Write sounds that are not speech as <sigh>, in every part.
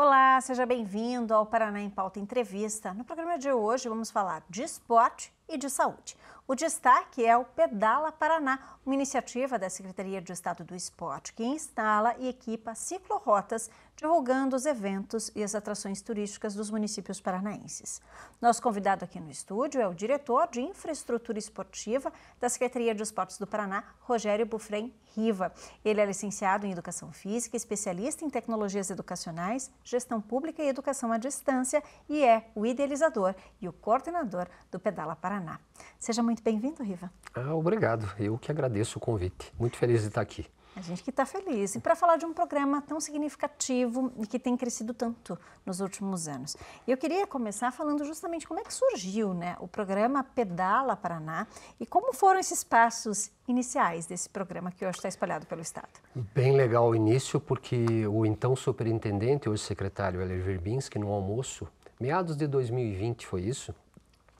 Olá, seja bem-vindo ao Paraná em Pauta Entrevista. No programa de hoje vamos falar de esporte e de saúde. O destaque é o Pedala Paraná, uma iniciativa da Secretaria de Estado do Esporte que instala e equipa ciclorotas divulgando os eventos e as atrações turísticas dos municípios paranaenses. Nosso convidado aqui no estúdio é o diretor de Infraestrutura Esportiva da Secretaria de Esportes do Paraná, Rogério Bufrem Riva. Ele é licenciado em Educação Física, especialista em Tecnologias Educacionais, Gestão Pública e Educação à Distância e é o idealizador e o coordenador do Pedala Paraná. Seja muito bem-vindo, Riva. Ah, obrigado. Eu que agradeço o convite. Muito feliz de estar aqui. A gente que está feliz. E para falar de um programa tão significativo e que tem crescido tanto nos últimos anos. Eu queria começar falando justamente como é que surgiu né, o programa Pedala Paraná e como foram esses passos iniciais desse programa que hoje está espalhado pelo Estado. Bem legal o início, porque o então superintendente, hoje secretário Heller Verbinski, no almoço, meados de 2020 foi isso,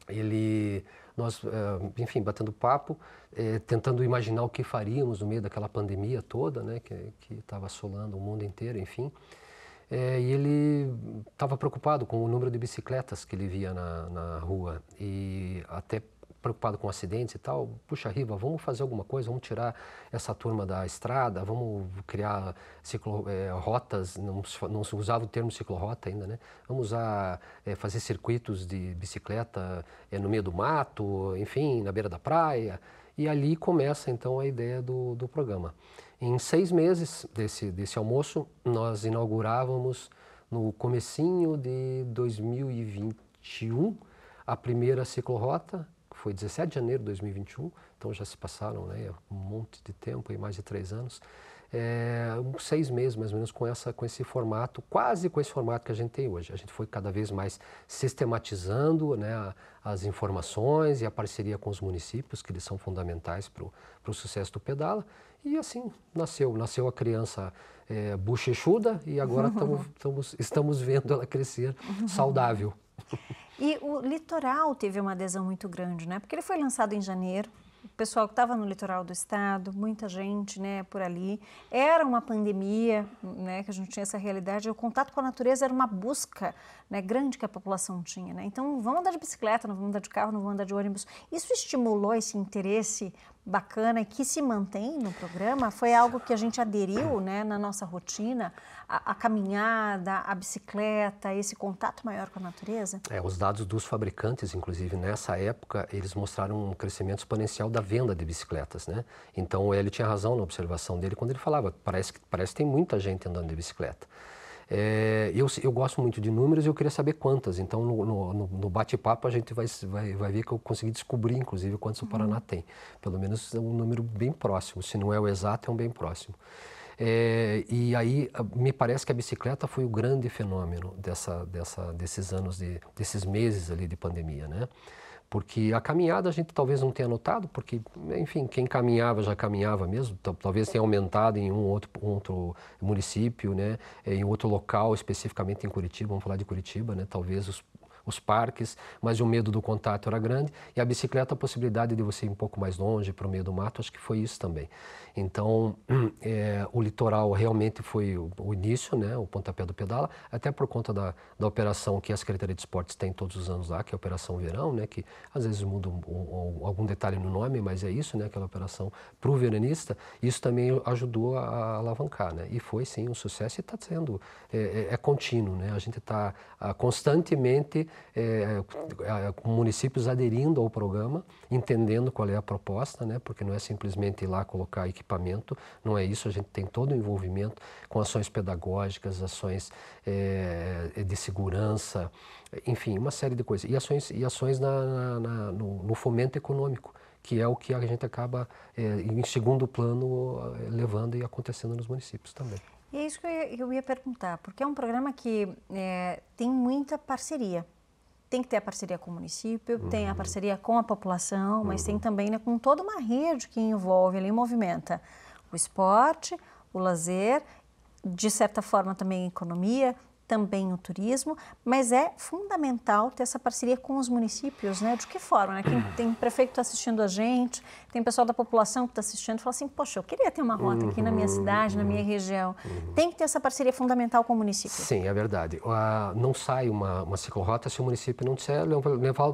ele nós, eh, enfim, batendo papo, eh, tentando imaginar o que faríamos no meio daquela pandemia toda, né, que estava assolando o mundo inteiro, enfim. É, e ele estava preocupado com o número de bicicletas que ele via na, na rua e até preocupado com acidentes e tal, puxa, Riva, vamos fazer alguma coisa, vamos tirar essa turma da estrada, vamos criar ciclo, é, rotas, não, se usava o termo ciclorota ainda, né? Vamos usar, é, fazer circuitos de bicicleta é, no meio do mato, enfim, na beira da praia. E ali começa então a ideia do, do programa. Em seis meses desse, desse almoço, nós inaugurávamos no comecinho de 2021 a primeira ciclorota foi 17 de janeiro de 2021, então já se passaram né, um monte de tempo, aí mais de três anos, é, uns seis meses mais ou menos com, essa, com esse formato, quase com esse formato que a gente tem hoje. A gente foi cada vez mais sistematizando né, as informações e a parceria com os municípios, que eles são fundamentais para o sucesso do Pedala, e assim nasceu. Nasceu a criança é, bochechuda e agora <laughs> tamo, tamo, estamos vendo ela crescer saudável. <laughs> E o litoral teve uma adesão muito grande, né? Porque ele foi lançado em janeiro. O pessoal que estava no litoral do estado, muita gente, né, por ali. Era uma pandemia, né, que a gente tinha essa realidade. O contato com a natureza era uma busca, né, grande que a população tinha, né? Então, vamos andar de bicicleta, não vamos andar de carro, não vamos andar de ônibus. Isso estimulou esse interesse bacana e que se mantém no programa foi algo que a gente aderiu né, na nossa rotina, a, a, caminhada, a bicicleta, esse contato maior com a natureza? É, os dados dos fabricantes, inclusive, nessa época, eles mostraram um crescimento exponencial da venda de bicicletas, né? Então, ele tinha razão na observação dele quando ele falava, parece que, parece que tem muita gente andando de bicicleta. É, eu, eu gosto muito de números e eu queria saber quantas. Então, no, no, no bate-papo, a gente vai, vai, vai ver que eu consegui descobrir, inclusive, quantos uhum. o Paraná tem. Pelo menos é um número bem próximo. Se não é o exato, é um bem próximo. É, e aí me parece que a bicicleta foi o grande fenômeno dessa, dessa, desses anos de, desses meses ali de pandemia, né? Porque a caminhada a gente talvez não tenha notado, porque, enfim, quem caminhava já caminhava mesmo, talvez tenha aumentado em um outro, outro município, né? em outro local, especificamente em Curitiba, vamos falar de Curitiba, né? talvez os, os parques, mas o medo do contato era grande. E a bicicleta, a possibilidade de você ir um pouco mais longe, para o meio do mato, acho que foi isso também. Então, <clears throat> é, o litoral realmente foi o, o, início, né, o pontapé do pedala, até por conta da, da operação que a Secretaria de Esportes tem todos os anos lá, que é a Operação Verão, né, que às vezes muda um, um, algum detalhe no nome, mas é isso, né, aquela operação para o veranista. Isso também ajudou a, a, alavancar, né, e foi sim um sucesso e está sendo, é, é, é, contínuo, né, a gente está ah, constantemente é, é, é, com municípios aderindo ao programa, entendendo qual é a proposta, né? porque não é simplesmente ir lá colocar equipamento, não é isso, a gente tem todo o envolvimento com ações pedagógicas, ações é, é de segurança, enfim, uma série de coisas. E ações, e ações na, na, no, no fomento econômico que é o que a gente acaba, é, em segundo plano, levando e acontecendo nos municípios também. E é isso que eu ia perguntar, porque é um programa que é, tem muita parceria tem que ter a parceria com o município, uhum. tem a uhum. parceria com a população, mas tem uhum. também né, com toda uma rede que envolve ali, movimenta o esporte, o lazer, de certa forma também a economia, também o turismo, mas é fundamental ter essa parceria com os municípios, né? De que forma? Né? Quem tem prefeito está assistindo a gente, tem pessoal da população que está assistindo, fala assim, poxa, eu queria ter uma rota aqui na minha uhum, cidade, na uhum, minha região. Uhum. Tem que ter essa parceria fundamental com o município. Sim, é verdade. Ah, não sai uma, uma ciclorrota se o município não disser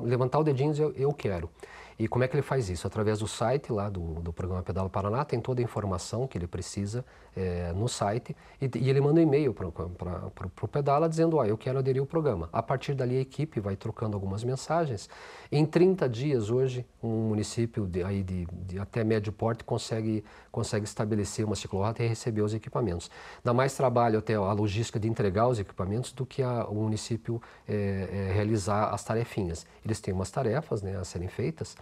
levantar o dedinho e dizer, eu quero. E como é que ele faz isso? Através do site lá do, do programa Pedala Paraná, tem toda a informação que ele precisa é, no site e, e, ele manda um e-mail para o Pedala dizendo, ah, eu quero aderir ao programa. A partir dali a equipe vai trocando algumas mensagens. Em 30 dias hoje, um município de, aí de, de até médio porte consegue, consegue estabelecer uma ciclorrota e receber os equipamentos. Dá mais trabalho até a logística de entregar os equipamentos do que a, o município é, é, realizar as tarefinhas. Eles têm umas tarefas né, a serem feitas,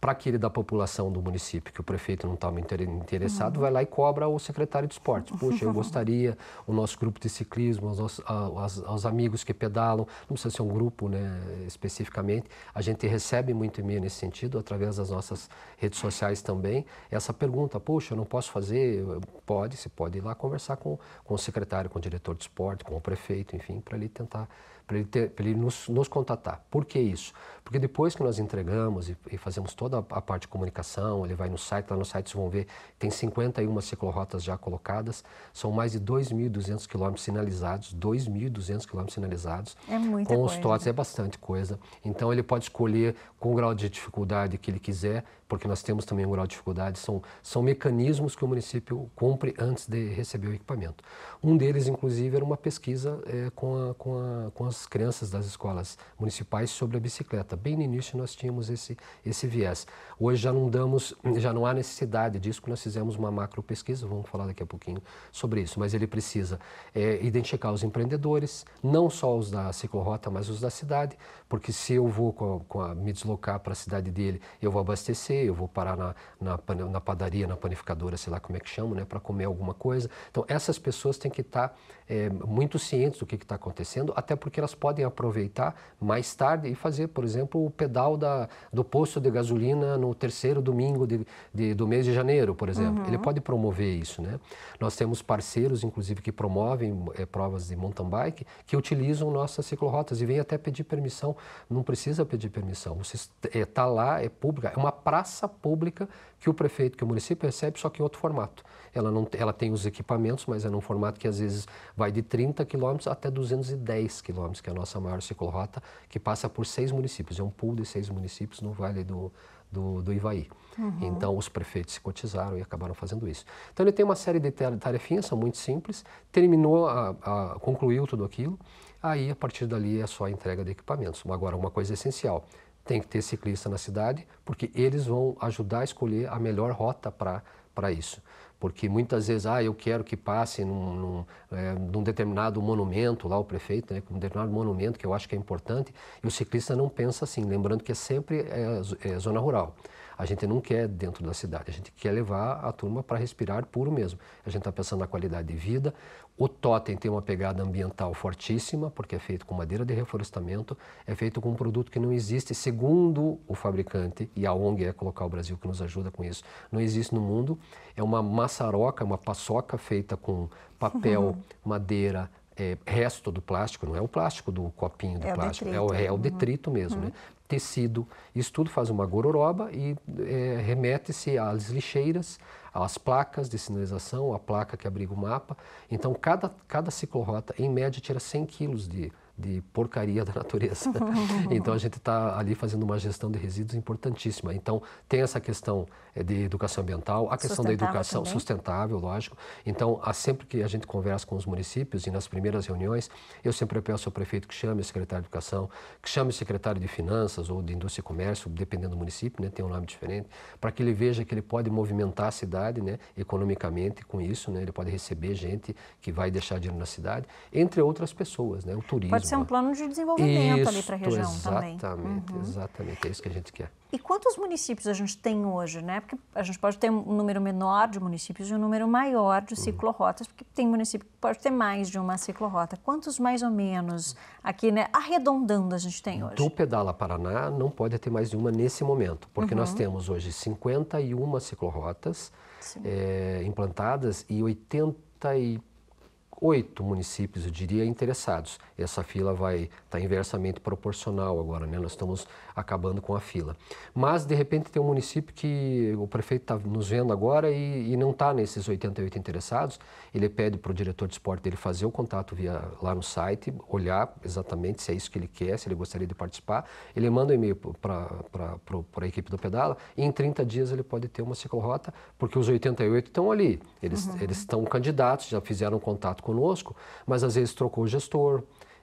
para aquele da população do município que o prefeito não está muito interessado, uhum. vai lá e cobra o secretário de esportes. Puxa, eu <laughs> gostaria, o nosso grupo de ciclismo, os, amigos que pedalam, não precisa ser um grupo né, especificamente, a gente recebe muito e-mail nesse sentido, através das nossas redes sociais também, essa pergunta, puxa, eu não posso fazer, pode, você pode ir lá conversar com, com o secretário, com o diretor de esporte, com o prefeito, enfim, para ele tentar para ele, ter, ele nos, nos, contatar. Por que isso? Porque depois que nós entregamos e, e fazemos toda toda a parte de comunicação, ele vai no site, lá no site vocês vão ver, tem 51 ciclorotas já colocadas, são mais de 2.200 quilômetros sinalizados, 2.200 quilômetros sinalizados. É muita com coisa. os TOTS é bastante coisa. Então ele pode escolher com o grau de dificuldade que ele quiser, porque nós temos também um grau de dificuldade, são, são mecanismos que o município cumpre antes de receber o equipamento. Um deles, inclusive, era uma pesquisa é, com, a, com, a, com as crianças das escolas municipais sobre a bicicleta. Bem no início nós tínhamos esse, esse viés. Mas hoje já não damos, já não há necessidade disso, porque nós fizemos uma macro pesquisa, vamos falar daqui a pouquinho sobre isso. Mas ele precisa é, identificar os empreendedores, não só os da ciclorrota, mas os da cidade, porque se eu vou com a, com a, me deslocar para a cidade dele, eu vou abastecer, eu vou parar na, na, na padaria, na panificadora, sei lá como é que chama, né, para comer alguma coisa. Então, essas pessoas têm que estar tá, é, muito cientes do que está acontecendo, até porque elas podem aproveitar mais tarde e fazer, por exemplo, o pedal da, do posto de gasolina no terceiro domingo de, de, do mês de janeiro, por exemplo. Uhum. Ele pode promover isso. Né? Nós temos parceiros, inclusive, que promovem é, provas de mountain bike, que utilizam nossas ciclorotas e vêm até pedir permissão não precisa pedir permissão. Está é, lá, é pública, é uma praça pública que o prefeito, que o município recebe, só que em outro formato. Ela, não, ela tem os equipamentos, mas é num formato que às vezes vai de 30 quilômetros até 210 quilômetros, que é a nossa maior ciclorrota, que passa por seis municípios. É um pool de seis municípios no Vale do, do, do Ivaí. Uhum. Então, os prefeitos se cotizaram e acabaram fazendo isso. Então, ele tem uma série de tarefinhas, são muito simples. Terminou, a, a, concluiu tudo aquilo. Aí, a partir dali, é só a entrega de equipamentos. Agora, uma coisa essencial, tem que ter ciclista na cidade, porque eles vão ajudar a escolher a melhor rota para isso. Porque muitas vezes, ah, eu quero que passe num, num, é, num determinado monumento, lá o prefeito, né, um determinado monumento que eu acho que é importante, e o ciclista não pensa assim, lembrando que é sempre é, é zona rural. A gente não quer dentro da cidade, a gente quer levar a turma para respirar puro mesmo. A gente está pensando na qualidade de vida, o totem tem uma pegada ambiental fortíssima, porque é feito com madeira de reflorestamento, é feito com um produto que não existe, segundo o fabricante, e a ONG é colocar o Brasil que nos ajuda com isso, não existe no mundo. É uma maçaroca, uma paçoca feita com papel, uhum. madeira, é, resto do plástico, não é o plástico do copinho do é plástico, é o é, o, é né? o detrito mesmo, uhum. né? tecido. Isso tudo faz uma gororoba e é, remete-se às lixeiras, às placas de sinalização, à placa que abriga o mapa. Então, cada, cada ciclorrota, em média, tira 100 quilos de de porcaria <laughs> da natureza. <laughs> então a gente está ali fazendo uma gestão de resíduos importantíssima. Então tem essa questão eh, de educação ambiental, a questão da educação também. sustentável, lógico. Então há sempre que a gente conversa com os municípios e nas primeiras reuniões eu sempre peço ao prefeito que chame o secretário de educação, que chame o secretário de finanças ou de indústria e comércio, dependendo do município, né, tem um nome diferente, para que ele veja que ele pode movimentar a cidade, né, economicamente com isso, né, ele pode receber gente que vai deixar dinheiro na cidade, entre outras pessoas, né, o turismo. Pode isso é um plano de desenvolvimento isso, ali para a região exatamente, também. Exatamente, uhum. exatamente, é isso que a gente quer. E quantos municípios a gente tem hoje, né? Porque a gente pode ter um número menor de municípios e um número maior de ciclorotas, porque tem município que pode ter mais de uma ciclorota. Quantos mais ou menos aqui, né? Arredondando a gente tem hoje? Do Pedala Paraná não pode ter mais de uma nesse momento, porque uhum. nós temos hoje 51 ciclorotas é, implantadas e 80 e oito municípios, eu diria, interessados. Essa fila vai estar tá inversamente proporcional agora, né? Nós estamos acabando com a fila. Mas, de repente, tem um município que o prefeito está nos vendo agora e, e não está nesses 88 interessados. Ele pede para o diretor de esporte dele fazer o contato via, lá no site, olhar exatamente se é isso que ele quer, se ele gostaria de participar. Ele manda um e-mail para a equipe do Pedala e em 30 dias ele pode ter uma ciclorota, porque os 88 estão ali. Eles, uhum. eles estão candidatos, já fizeram contato com conosco, mas às vezes trocou o gestor,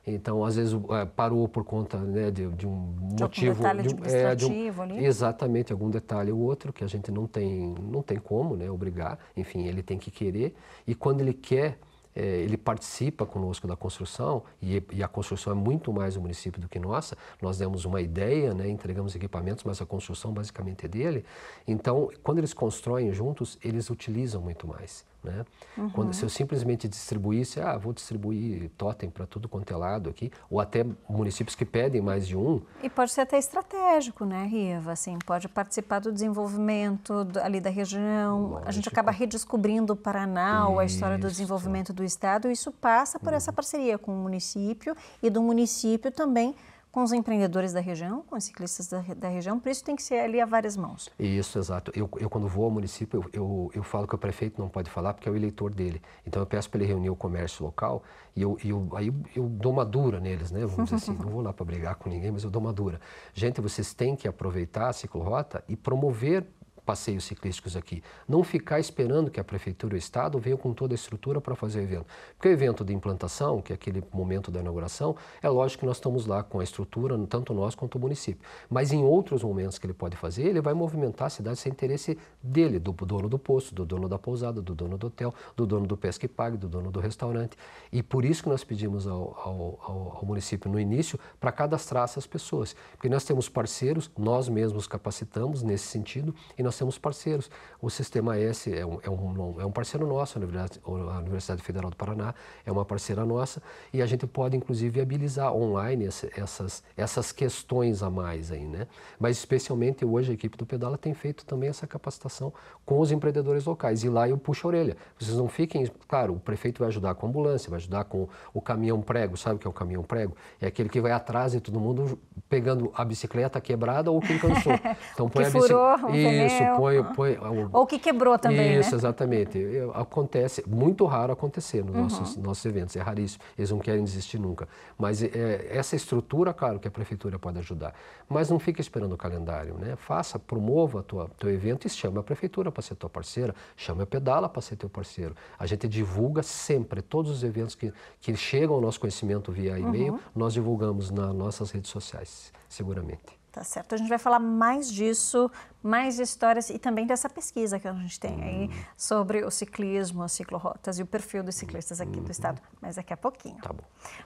então, às vezes, é, parou por conta né, de, de, um de motivo. Algum de, é, de um, Exatamente, algum detalhe ou outro que a gente não tem, não tem como né, obrigar. Enfim, ele tem que querer. E quando ele quer, é, ele participa conosco da construção, e, e, a construção é muito mais do município do que nossa. Nós demos uma ideia, né, entregamos equipamentos, mas a construção basicamente é dele. Então, quando eles constroem juntos, eles utilizam muito mais. Né? Uhum. Quando, se eu simplesmente distribuísse, ah, vou distribuir totem para tudo quanto é lado aqui, ou até municípios que pedem mais de um. E pode ser até estratégico, né, Riva? Assim, pode participar do desenvolvimento do, ali da região. Lógico. A gente acaba redescobrindo o Paraná, isso. a história do desenvolvimento do Estado, e isso passa por uhum. essa parceria com o município e do município também com os empreendedores da região, com os ciclistas da, da região, por isso tem que ser ali a várias mãos. Isso, exato. Eu, eu quando vou ao município, eu, eu, eu, falo que o prefeito não pode falar porque é o eleitor dele. Então eu peço para ele reunir o comércio local e eu, eu, aí eu dou uma dura neles, né? Vamos dizer assim, <laughs> não vou lá para brigar com ninguém, mas eu dou uma dura. Gente, vocês têm que aproveitar a ciclorota e promover passeios ciclísticos aqui. Não ficar esperando que a prefeitura e o Estado venham com toda a estrutura para fazer o evento. Porque o evento de implantação, que é aquele momento da inauguração, é lógico que nós estamos lá com a estrutura, tanto nós quanto o município. Mas em outros momentos que ele pode fazer, ele vai movimentar a cidade sem interesse dele, do dono do posto, do dono da pousada, do dono do hotel, do dono do pesca e pague, do dono do restaurante. E por isso que nós pedimos ao, ao, ao, ao município no início para cadastrar essas pessoas. Porque nós temos parceiros, nós mesmos capacitamos nesse sentido e nós temos parceiros. O Sistema S é um, é um, é um parceiro nosso, a Universidade, a Universidade, Federal do Paraná é uma parceira nossa, e a gente pode, inclusive, viabilizar online essas, essas questões a mais aí, né? Mas, especialmente hoje, a equipe do Pedala tem feito também essa capacitação com os empreendedores locais, e lá eu puxo a orelha. Vocês não fiquem, claro, o prefeito vai ajudar com a ambulância, vai ajudar com o caminhão prego, sabe o que é o caminhão prego? É aquele que vai atrás de todo mundo pegando a bicicleta quebrada ou quem cansou. <laughs> Então põe que a bicicleta. Isso, eu ponho, ah. ah, ou que quebrou também, Isso, né? exatamente. acontece, muito raro acontecer nos uhum. nossos, nossos eventos, é raríssimo. Eles não querem desistir nunca. Mas é, essa estrutura, claro, que a prefeitura pode ajudar. Mas não fica esperando o calendário, né? Faça, promova o teu evento e chama a prefeitura para ser tua parceira, chama a Pedala para ser teu parceiro. A gente divulga sempre, todos os eventos que, que chegam ao nosso conhecimento via e-mail, uhum. nós divulgamos nas nossas redes sociais, seguramente. Tá certo? A gente vai falar mais disso, mais histórias e também dessa pesquisa que a gente tem aí uhum. sobre o ciclismo, as ciclorotas e o perfil dos ciclistas aqui do estado, mas daqui a pouquinho. Tá bom.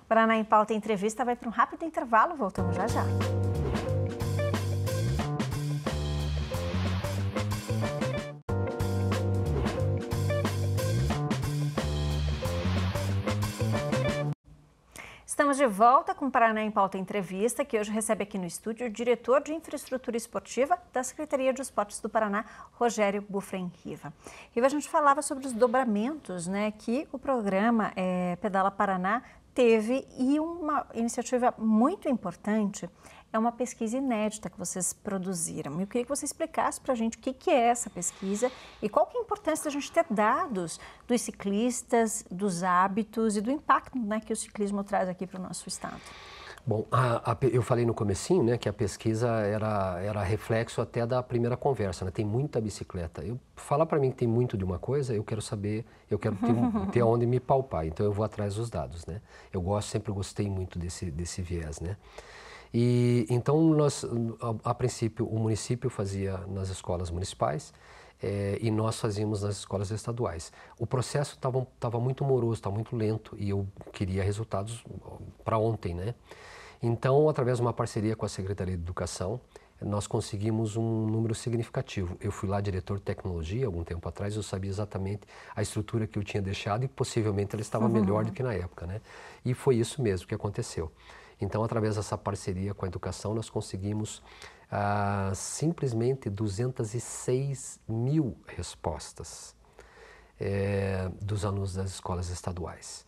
Paraná em Pauta Entrevista vai para um rápido intervalo, voltamos já já. Estamos de volta com o Paraná em Pauta Entrevista, que hoje recebe aqui no estúdio o diretor de Infraestrutura Esportiva da Secretaria de Esportes do Paraná, Rogério Bufren Riva. Riva, a gente falava sobre os dobramentos né, que o programa é, Pedala Paraná teve e uma iniciativa muito importante é uma pesquisa inédita que vocês produziram. Eu queria que você explicasse para a gente o que, que é essa pesquisa e qual que é a importância da gente ter dados dos ciclistas, dos hábitos e do impacto né, que o ciclismo traz aqui para o nosso estado. Bom, a, a, eu falei no comecinho, né, que a pesquisa era, era reflexo até da primeira conversa, né? Tem muita bicicleta. Eu falar para mim que tem muito de uma coisa, eu quero saber, eu quero ter, <laughs> ter onde me palpar. Então eu vou atrás dos dados, né? Eu gosto, sempre gostei muito desse desse viés, né? E então nós, a, a princípio, o município fazia nas escolas municipais é, e nós fazíamos nas escolas estaduais. O processo estava muito moroso, estava muito lento e eu queria resultados para ontem, né? Então, através de uma parceria com a Secretaria de Educação, nós conseguimos um número significativo. Eu fui lá diretor de tecnologia algum tempo atrás, eu sabia exatamente a estrutura que eu tinha deixado e possivelmente ela estava uhum. melhor do que na época, né? E foi isso mesmo que aconteceu. Então, através dessa parceria com a educação, nós conseguimos ah, simplesmente 206 mil respostas é, dos alunos das escolas estaduais.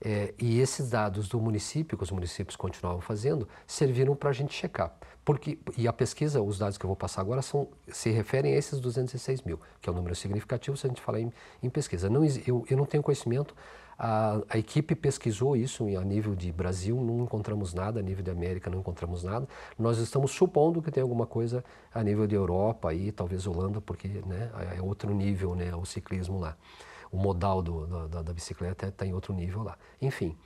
É, e esses dados do município, que os municípios continuavam fazendo, serviram para a gente checar. Porque, e a pesquisa, os dados que eu vou passar agora são, se referem a esses 206 mil, que é um número significativo se a gente falar em, em pesquisa. Não, eu, eu não tenho conhecimento, a, a, equipe pesquisou isso a nível de Brasil, não encontramos nada, a nível de América não encontramos nada. Nós estamos supondo que tem alguma coisa a nível de Europa e talvez Holanda, porque né, é, é outro nível né, o ciclismo lá. O modal do, da, da bicicleta está em outro nível lá. Enfim.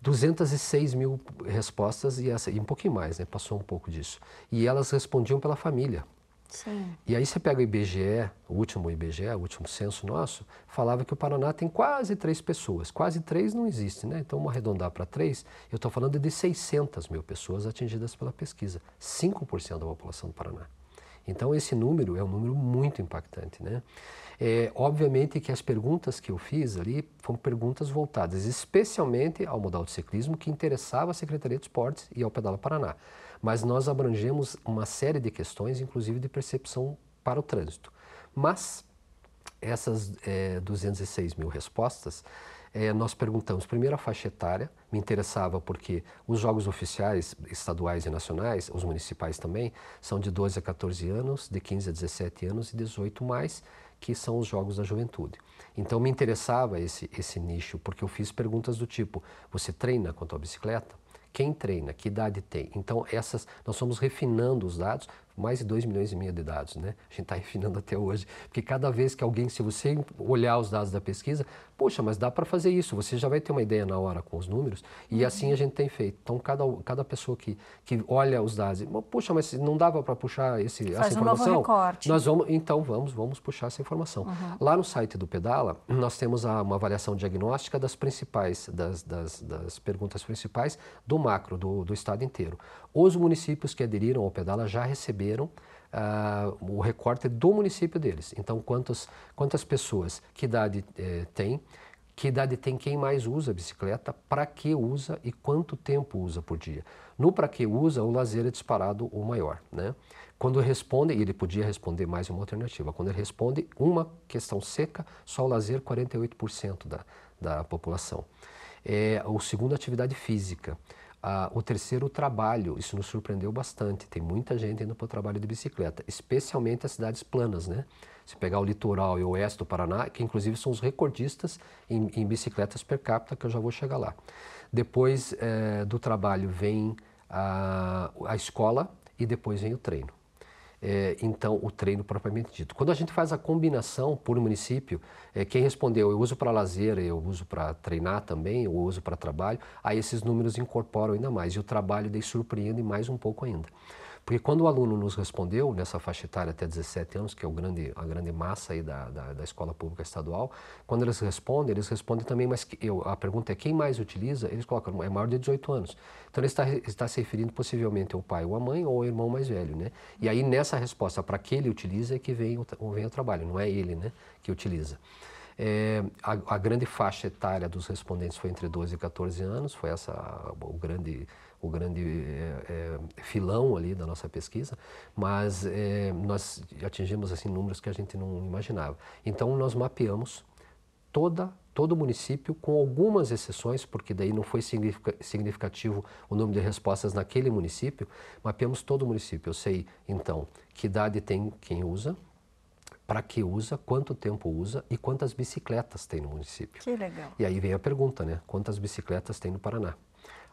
206 mil respostas e, essa, e um pouquinho mais, né? Passou um pouco disso. E elas respondiam pela família. Sim. E aí você pega o IBGE, o último IBGE, o último censo nosso, falava que o Paraná tem quase três pessoas. Quase três não existe, né? Então, vamos arredondar para três, eu estou falando de 600 mil pessoas atingidas pela pesquisa. 5% da população do Paraná. Então, esse número é um número muito impactante, né? É, obviamente que as perguntas que eu fiz ali foram perguntas voltadas especialmente ao modal de ciclismo que interessava a Secretaria de Esportes e ao Pedala Paraná. Mas nós abrangemos uma série de questões, inclusive de percepção para o trânsito. Mas essas é, 206 mil respostas, é, nós perguntamos primeiro a faixa etária, me interessava porque os jogos oficiais, estaduais e nacionais, os municipais também, são de 12 a 14 anos, de 15 a 17 anos e 18 mais, que são os Jogos da Juventude. Então me interessava esse, esse nicho, porque eu fiz perguntas do tipo: você treina com a tua bicicleta? Quem treina? Que idade tem? Então, essas, nós fomos refinando os dados mais de 2 milhões e meio de dados, né? A gente está <laughs> refinando até hoje, porque cada vez que alguém, se você olhar os dados da pesquisa, poxa, mas dá para fazer isso, você já vai ter uma ideia na hora com os números, e uhum. assim a gente tem feito. Então, cada, cada pessoa que, que olha os dados, poxa, mas não dava para puxar esse, Faz essa informação? Um novo recorte. Nós vamos, então vamos, vamos puxar essa informação. Uhum. Lá no site do Pedala, <clears throat> nós temos a, uma avaliação diagnóstica das principais, das, das, das perguntas principais do macro, do, do estado inteiro. Os municípios que aderiram ao Pedala já receberam receberam Uh, o recorte do município deles. Então, quantas, quantas pessoas, que idade eh, tem, que idade tem quem mais usa a bicicleta, para que usa e quanto tempo usa por dia. No para que usa, o lazer é disparado o maior. Né? Quando responde, e ele podia responder mais uma alternativa, quando ele responde uma questão seca, só o lazer 48% da, da população. É, o segundo, atividade física. Ah, o terceiro, o trabalho. Isso nos surpreendeu bastante. Tem muita gente indo para o trabalho de bicicleta, especialmente as cidades planas, né? Se pegar o litoral e o oeste do Paraná, que inclusive são os recordistas em, em bicicletas per capita, que eu já vou chegar lá. Depois eh, do trabalho vem a, a escola e depois vem o treino é, então o treino propriamente dito. Quando a gente faz a combinação por município, é, quem respondeu eu uso para lazer, eu uso para treinar também, eu uso para trabalho, aí esses números incorporam ainda mais e o trabalho daí surpreende mais um pouco ainda. Porque quando o aluno nos respondeu, nessa faixa etária até 17 anos, que é o grande, a grande massa aí da, da, da escola pública estadual, quando eles respondem, eles respondem também, mas eu, a pergunta é quem mais utiliza, eles colocam, é maior de 18 anos. Então ele está, está se referindo possivelmente ao pai ou à mãe ou ao irmão mais velho, né? E aí nessa resposta, para que ele utiliza, é que vem o, vem o trabalho, não é ele, né, que utiliza. É, a, a, grande faixa etária dos respondentes foi entre 12 e 14 anos, foi essa a, o grande o grande é, é, filão ali da nossa pesquisa, mas é, nós atingimos assim números que a gente não imaginava. Então nós mapeamos toda todo o município, com algumas exceções, porque daí não foi significativo o número de respostas naquele município, mapeamos todo o município. Eu sei, então, que idade tem quem usa, para que usa, quanto tempo usa e quantas bicicletas tem no município. Que legal. E aí vem a pergunta, né? Quantas bicicletas tem no Paraná?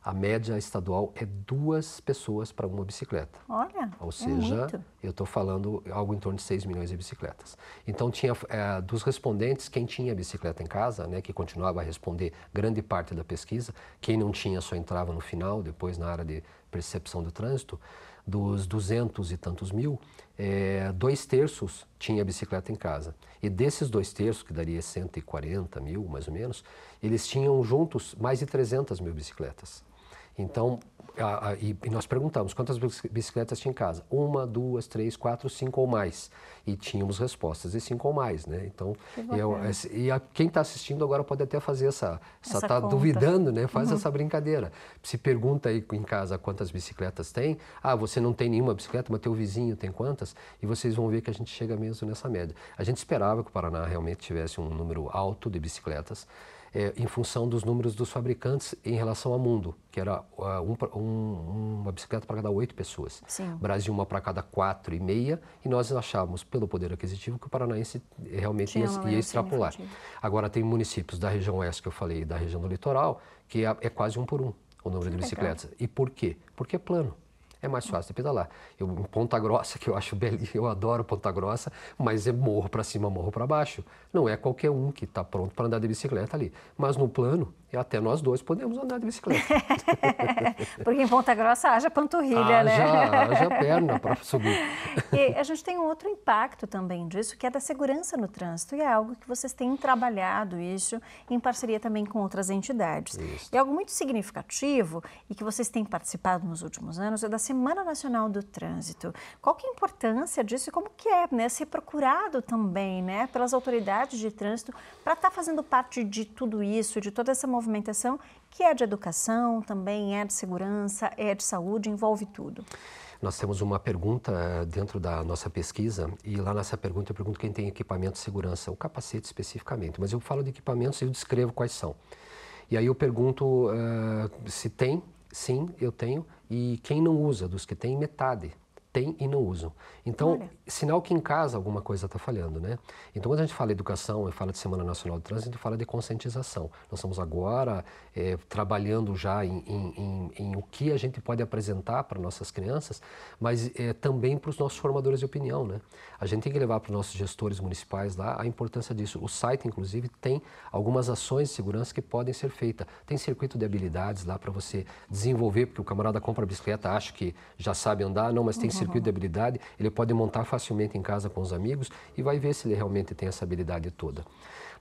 a média estadual é duas pessoas para uma bicicleta. Olha, é Ou seja, é eu estou falando algo em torno de 6 milhões de bicicletas. Então, tinha é, dos respondentes, quem tinha bicicleta em casa, né, que continuava a responder grande parte da pesquisa, quem não tinha só entrava no final, depois na área de percepção do trânsito, dos duzentos e tantos mil, é, dois terços tinha bicicleta em casa. E desses dois terços, que daria 140 mil, mais ou menos, eles tinham juntos mais de 300 mil bicicletas. Então, a, a, e, e, nós perguntamos quantas bicicletas tinha em casa? Uma, duas, três, quatro, cinco ou mais. E tínhamos respostas de cinco ou mais, né? Então, eu, e, a, quem está assistindo agora pode até fazer essa, essa, essa tá conta. duvidando, né? Faz uhum. essa brincadeira. Se pergunta aí em casa quantas bicicletas tem. Ah, você não tem nenhuma bicicleta, mas teu vizinho tem quantas? E vocês vão ver que a gente chega mesmo nessa média. A gente esperava que o Paraná realmente tivesse um número alto de bicicletas é, em função dos números dos fabricantes em relação ao mundo, que era uh, um, um, uma bicicleta para cada oito pessoas. Sim. Brasil, uma para cada quatro e meia, e nós achávamos, pelo poder aquisitivo, que o paranaense realmente ia, ia, extrapolar. Agora, tem municípios da região oeste, que eu falei, da região do litoral, que é, é quase um por um o número que de é bicicletas. Legal. E por quê? Porque é plano é mais fácil de pedalar. Eu em Ponta Grossa, <laughs> que eu acho belíssimo, eu adoro Ponta Grossa, mas é morro para cima, morro para baixo. Não é qualquer um que está pronto para andar de bicicleta ali. Mas no plano, e até nós dois podemos andar de bicicleta. <laughs> Porque em Ponta Grossa haja panturrilha, haja, né? Haja perna para <laughs> subir. E a gente tem um outro impacto também disso, que é da segurança no trânsito. E é algo que vocês têm trabalhado isso em parceria também com outras entidades. Isso. E algo muito significativo e que vocês têm participado nos últimos anos é da Semana Nacional do Trânsito. Qual que é a importância disso e como que é né, ser procurado também né, pelas autoridades de trânsito para estar tá fazendo parte de tudo isso, de toda essa movimentação que é de educação, também é de segurança, é de saúde, envolve tudo. Nós temos uma pergunta eh, dentro da nossa pesquisa e lá nessa pergunta eu pergunto quem tem equipamento de segurança, o capacete especificamente, mas eu falo de equipamentos e eu descrevo quais são. E aí eu pergunto uh, se tem, sim, eu tenho, e quem não usa, dos que tem, metade tem e não usam. Então, Olha sinal que em casa alguma coisa está falhando, né? Então, quando a gente fala educação e fala de Semana Nacional do Trânsito, fala de conscientização. Nós estamos agora é, trabalhando já em, em, em, em, o que a gente pode apresentar para nossas crianças, mas é, também para os nossos formadores de opinião, né? A gente tem que levar para os nossos gestores municipais lá a importância disso. O site, inclusive, tem algumas ações de segurança que podem ser feitas. Tem circuito de habilidades lá para você desenvolver, porque o camarada compra a bicicleta, acha que já sabe andar, não, mas tem uhum. circuito de habilidade, ele pode montar a facilmente em casa com os amigos e vai ver se ele realmente tem essa habilidade toda.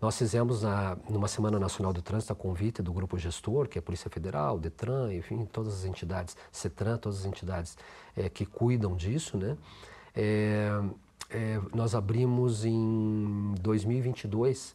Nós fizemos na, numa Semana Nacional do Trânsito a convite do grupo gestor, que é a Polícia Federal, Detran, enfim, todas as entidades, CETRAN, todas as entidades é, que cuidam disso, né? É, é, nós abrimos em 2022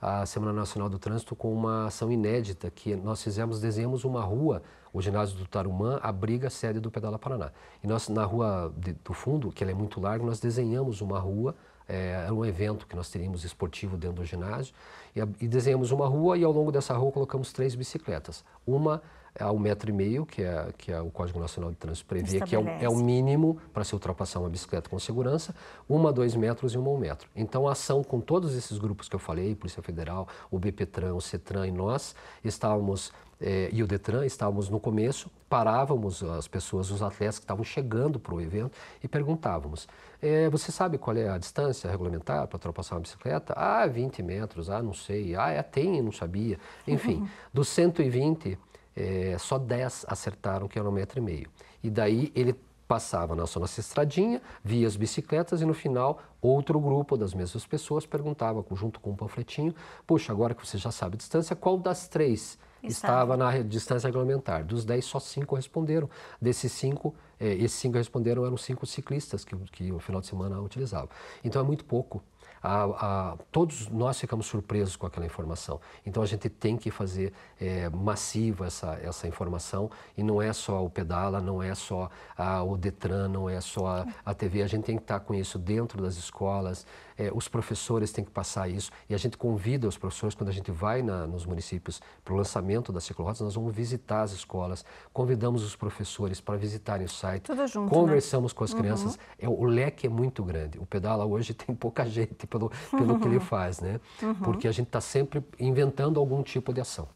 a Semana Nacional do Trânsito com uma ação inédita que nós fizemos, desenhamos uma rua o ginásio do Tarumã abriga a sede do Pedala Paraná. E nós, na rua de, do fundo, que ela é muito larga, nós desenhamos uma rua, é, era um evento que nós teríamos esportivo dentro do ginásio, e, e desenhamos uma rua e ao longo dessa rua colocamos três bicicletas. Uma um é metro e meio, que é, que é o Código Nacional de Trânsito prevê, que é o, é o mínimo para se ultrapassar uma bicicleta com segurança, uma a dois metros e uma a um metro. Então, a ação com todos esses grupos que eu falei, Polícia Federal, o BPTran, o CETRAN e nós, estávamos é, e o Detran, estávamos no começo, parávamos as pessoas, os atletas que estavam chegando para o evento e perguntávamos: é, Você sabe qual é a distância regulamentar para ultrapassar uma bicicleta? Ah, 20 metros, ah, não sei, ah, é, tem, não sabia. <laughs> Enfim, uhum. dos 120, eh, é, só 10 acertaram que era um metro e meio. E daí ele passava na sua nossa estradinha, via as bicicletas e no final outro grupo das mesmas pessoas perguntava, junto com um panfletinho, puxa, agora que você já sabe a distância, qual das três estava na distância regulamentar. Dos 10, só 5 responderam. Desses 5, eh, esses 5 responderam eram 5 ciclistas que, que o final de semana utilizavam. Então é muito pouco. A, a, todos nós ficamos surpresos com aquela informação. Então a gente tem que fazer é, massiva essa, essa informação e não é só o Pedala, não é só a, o Detran, não é só a, a TV. A gente tem que estar com isso dentro das escolas, é, os professores têm que passar isso. E a gente convida os professores, quando a gente vai na, nos municípios para o lançamento da ciclorotas, nós vamos visitar as escolas, convidamos os professores para visitarem o site, Tudo junto, né? conversamos né? com as uhum. crianças. Uhum. É, o leque é muito grande. O Pedala hoje <laughs> tem pouca gente pelo, pelo uhum. que ele uhum. faz, né? Uhum. Porque a gente está sempre inventando algum tipo de ação.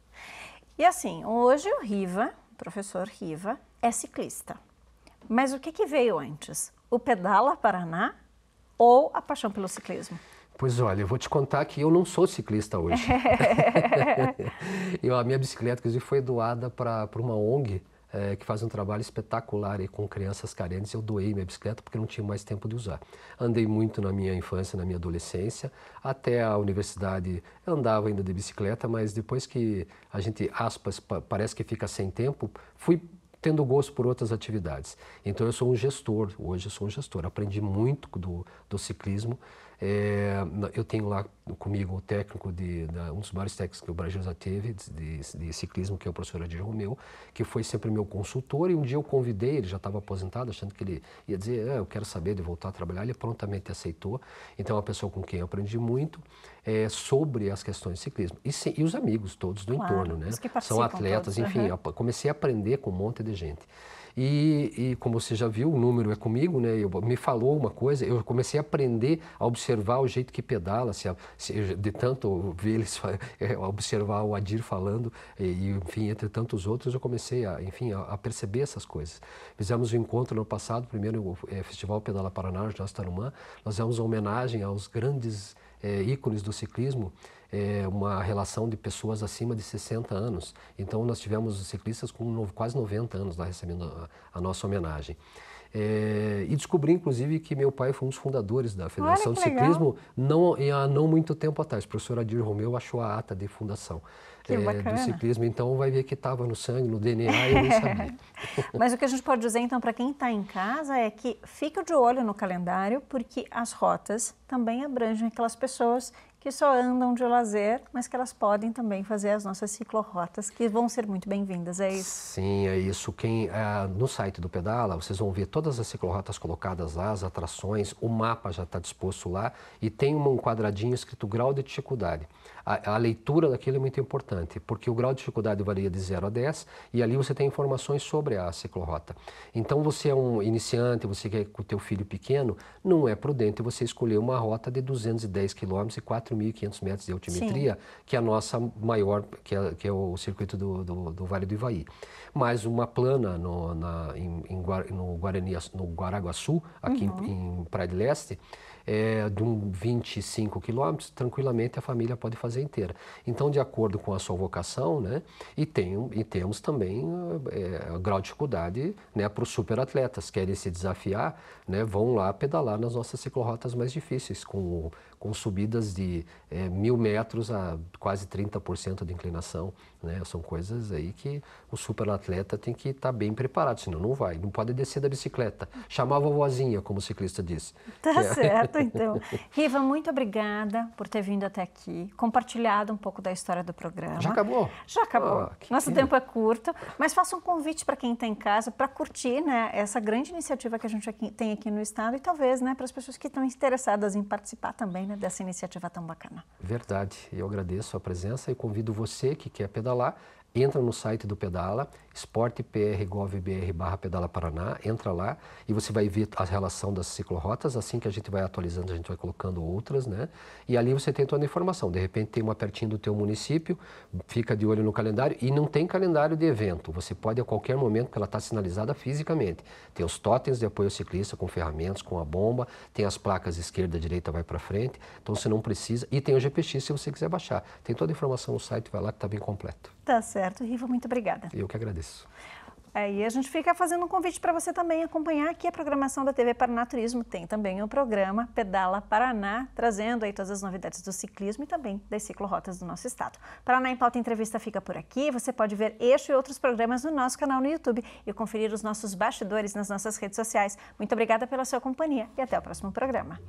E assim, hoje o Riva, o professor Riva, é ciclista. Mas o que, que veio antes? O Pedala Paraná paixão pelo ciclismo? Pois olha, eu vou te contar que eu não sou ciclista hoje. <laughs> eu, a minha bicicleta, inclusive, foi doada para uma ONG é, que faz um trabalho espetacular aí com crianças carentes. Eu doei minha bicicleta porque não tinha mais tempo de usar. Andei muito na minha infância, na minha adolescência, até a universidade andava ainda de bicicleta, mas depois que a gente, aspas, parece que fica sem tempo, fui tendo gosto por outras atividades. Então eu sou um gestor, hoje eu sou um gestor. Aprendi muito do, do ciclismo é, eu tenho lá comigo o técnico de, de um dos maiores técnicos que o Brasil já teve de, de, ciclismo, que é o professor Adir Romeu, que foi sempre meu consultor. E um dia eu convidei, ele já estava aposentado, achando que ele ia dizer: ah, Eu quero saber de voltar a trabalhar. Ele prontamente aceitou. Então, é uma pessoa com quem eu aprendi muito é, sobre as questões de ciclismo. E, e os amigos todos do claro, entorno, né? São atletas, todos, enfim. Uhum. Comecei a aprender com um monte de gente. E, e, como você já viu, o número é comigo, né? Eu, me falou uma coisa, eu comecei a aprender a observar o jeito que pedala, se, se de tanto ver eles, <laughs> é, observar o Adir falando, e, e, enfim, entre tantos outros, eu comecei a, enfim, a, a perceber essas coisas. Fizemos um encontro no passado, primeiro o é, Festival Pedala Paraná, de Tarumã, nós uma homenagem aos grandes é, ícones do ciclismo é, uma relação de pessoas acima de 60 anos. Então nós tivemos ciclistas com quase 90 anos lá recebendo a, a nossa homenagem. É, e descobri, inclusive, que meu pai foi um dos fundadores da Federação de Ciclismo não, há não muito tempo atrás. O professor Adir Romeu achou a ata de fundação é, do ciclismo, então vai ver que estava no sangue, no DNA, eu nem sabia. <laughs> Mas o que a gente pode dizer, então, para quem está em casa é que fique de olho no calendário, porque as rotas também abrangem aquelas pessoas que só andam de lazer, mas que elas podem também fazer as nossas ciclorotas, que vão ser muito bem-vindas, é isso? Sim, é isso. Quem é, No site do Pedala, vocês vão ver todas as ciclorotas colocadas lá, as atrações, o mapa já está disposto lá e tem um quadradinho escrito grau de dificuldade. A, a, leitura daquilo é muito importante, porque o grau de dificuldade varia de 0 a 10 e ali você tem informações sobre a ciclorota. Então, você é um iniciante, você quer com o teu filho pequeno, não é prudente você escolher uma rota de 210 quilômetros e 4.500 metros de altimetria, Sim. que é a nossa maior, que é, que é o circuito do, do, do, Vale do Ivaí. Mais uma plana no, na, em, em, no, Guarani, no Guaraguaçu, aqui uhum. em, em Praia de Leste, é, de um 25 quilômetros, tranquilamente a família pode fazer inteira. Então, de acordo com a sua vocação, né, e, tem, e temos também é, é grau de dificuldade né, para os superatletas, querem se desafiar, né, vão lá pedalar nas nossas ciclorotas mais difíceis, com, com subidas de é, mil metros a quase 30% de inclinação. Né? São coisas aí que o superatleta tem que estar tá bem preparado, senão não vai. Não pode descer da bicicleta. Chamar a vovozinha, como o ciclista disse. Tá é certo certo, então. <laughs> Riva, muito obrigada por ter vindo até aqui, compartilhado um pouco da história do programa. Já acabou? Já acabou. Oh, Nosso tempo é curto, mas faça um convite para quem está em casa para curtir né, essa grande iniciativa que a gente aqui, tem aqui no Estado e talvez né, para as pessoas que estão interessadas em participar também né, dessa iniciativa tão bacana. Verdade. Eu agradeço a presença e convido você que quer pedalar entra no site do Pedala, esporteprgovbr barra Pedala Paraná, entra lá e você vai ver a relação das ciclorotas, assim que a gente vai atualizando, a gente vai colocando outras, né? E ali você tem toda a informação, de repente tem uma pertinho do teu município, fica de olho no calendário e não tem calendário de evento, você pode a qualquer momento, porque ela está sinalizada fisicamente. Tem os totens de apoio ciclista com ferramentas, com a bomba, tem as placas esquerda, direita, vai para frente, então você não precisa, e tem o GPX se você quiser baixar. Tem toda a informação no site, vai lá que está bem completo. Tá certo, Riva, muito obrigada. Eu que agradeço. Aí a gente fica fazendo um convite para você também acompanhar aqui a programação da TV Paraná Turismo. Tem também o programa Pedala Paraná, trazendo aí todas as novidades do ciclismo e também das ciclorotas do nosso estado. Paraná em Pauta Entrevista fica por aqui. Você pode ver este e outros programas no nosso canal no YouTube e conferir os nossos bastidores nas nossas redes sociais. Muito obrigada pela sua companhia e até o próximo programa.